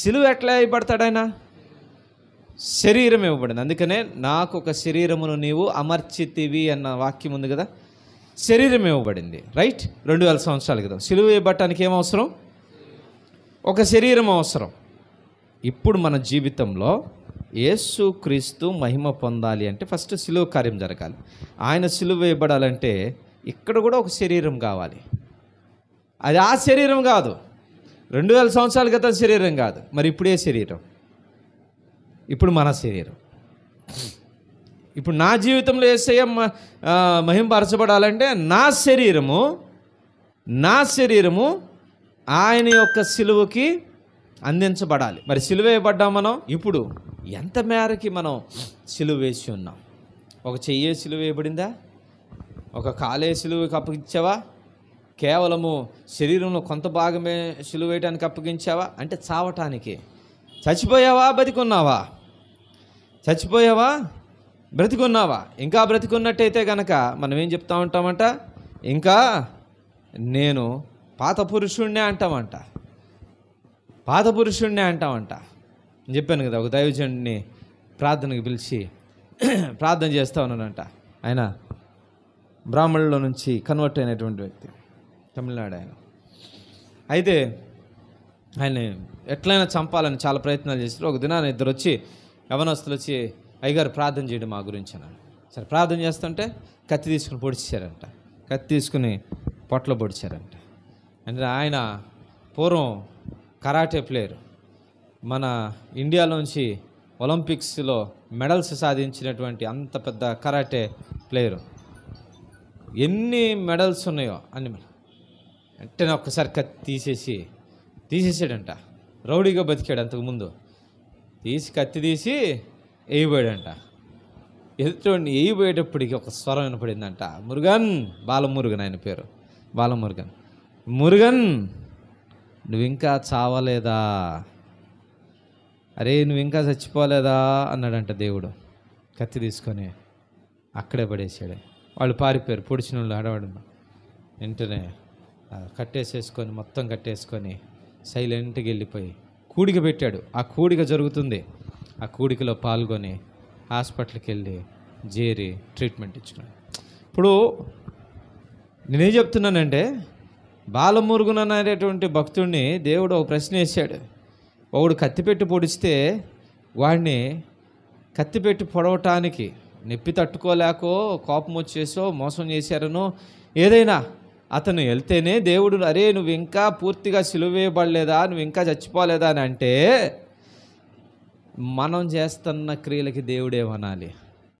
సిలువ ఎట్లా ఇవ్వబడతాడు ఆయన శరీరం ఇవ్వబడింది అందుకనే నాకు ఒక శరీరమును నీవు అమర్చితివి అన్న వాక్యం ఉంది కదా శరీరం ఇవ్వబడింది రైట్ రెండు వేల సంవత్సరాల క్రితం సిలువ ఇవ్వబట్టడానికి ఏం అవసరం ఒక శరీరం అవసరం ఇప్పుడు మన జీవితంలో యేసు క్రీస్తు మహిమ పొందాలి అంటే ఫస్ట్ సిలువ కార్యం జరగాలి ఆయన సిలువ వేయబడాలంటే ఇక్కడ కూడా ఒక శరీరం కావాలి అది ఆ శరీరం కాదు రెండు వేల సంవత్సరాల క్రితం శరీరం కాదు మరి ఇప్పుడే శరీరం ఇప్పుడు మన శరీరం ఇప్పుడు నా జీవితంలో ఏసయ్య మహింపరచబడాలంటే నా శరీరము నా శరీరము ఆయన యొక్క సిలువకి అందించబడాలి మరి సిలువ వేయబడ్డాం మనం ఇప్పుడు ఎంత మేరకి మనం సిలువ వేసి ఉన్నాం ఒక చెయ్యే సిలువ వేయబడిందా ఒక కాలే సిలువకి అప్పగించావా కేవలము శరీరంలో కొంత భాగమే సులువేయటానికి అప్పగించావా అంటే చావటానికి చచ్చిపోయావా బతికున్నావా చచ్చిపోయావా బ్రతికున్నావా ఇంకా బ్రతికున్నట్టయితే కనుక మనం ఏం చెప్తా ఉంటామంట ఇంకా నేను పాత పురుషుణ్ణే అంటామంట పాత పురుషుణ్ణే అంటామంట చెప్పాను కదా ఒక దైవజనుడిని ప్రార్థనకు పిలిచి ప్రార్థన చేస్తా ఉన్నానంట ఆయన బ్రాహ్మణుల నుంచి కన్వర్ట్ అయినటువంటి వ్యక్తి తమిళనాడు ఆయన అయితే ఆయన ఎట్లయినా చంపాలని చాలా ప్రయత్నాలు చేస్తారు ఒక దినాన్ని ఇద్దరు వచ్చి యవనస్తులు వచ్చి అయ్యగారు ప్రార్థన చేయడం మా గురించి అన్నాడు సరే ప్రార్థన చేస్తుంటే కత్తి తీసుకుని పొడిచారంట కత్తి తీసుకుని పొట్టలో పొడిచారంట అంటే ఆయన పూర్వం కరాటే ప్లేయర్ మన ఇండియాలోంచి ఒలింపిక్స్లో మెడల్స్ సాధించినటువంటి అంత పెద్ద కరాటే ప్లేయరు ఎన్ని మెడల్స్ ఉన్నాయో అన్ని వెంటనే ఒక్కసారి కత్తి తీసేసి తీసేసాడంట రౌడీగా బతికాడు అంతకుముందు తీసి కత్తి తీసి వేయబోయాడంట ఎదుటోడిని వేయబోయేటప్పటికి ఒక స్వరం వినపడిందంట మురుగన్ బాలమురుగన్ ఆయన పేరు బాలమురుగన్ మురుగన్ నువ్వు ఇంకా చావలేదా అరే నువ్వు ఇంకా చచ్చిపోలేదా అన్నాడంట దేవుడు కత్తి తీసుకొని అక్కడే పడేసాడు వాళ్ళు పారిపోయారు పొడిచిన వాళ్ళు ఆడవాడు వెంటనే కట్టేసేసుకొని మొత్తం కట్టేసుకొని సైలెంట్గా వెళ్ళిపోయి కూడిక పెట్టాడు ఆ కూడిక జరుగుతుంది ఆ కూడికలో పాల్గొని హాస్పిటల్కి వెళ్ళి చేరి ట్రీట్మెంట్ ఇచ్చుకున్నాడు ఇప్పుడు నేనేం చెప్తున్నానంటే బాలమురుగున అనేటువంటి భక్తుడిని దేవుడు ఒక ప్రశ్న వేసాడు ఒకడు కత్తిపెట్టి పొడిస్తే వాడిని కత్తిపెట్టి పొడవటానికి నొప్పి తట్టుకోలేకో కోపం వచ్చేసో మోసం చేశారనో ఏదైనా అతను వెళ్తేనే దేవుడు అరే నువ్వు ఇంకా పూర్తిగా సిలువేయబడలేదా నువ్వు ఇంకా చచ్చిపోలేదా అని అంటే మనం చేస్తున్న క్రియలకి దేవుడేమనాలి